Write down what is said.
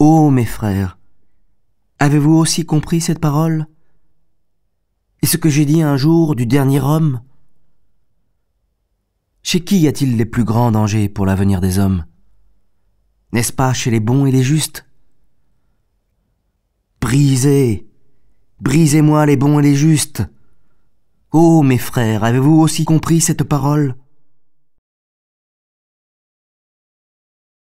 Ô oh, mes frères, avez-vous aussi compris cette parole Et ce que j'ai dit un jour du dernier homme Chez qui y a-t-il les plus grands dangers pour l'avenir des hommes N'est-ce pas chez les bons et les justes Brisez, brisez-moi les bons et les justes. Ô oh, mes frères, avez-vous aussi compris cette parole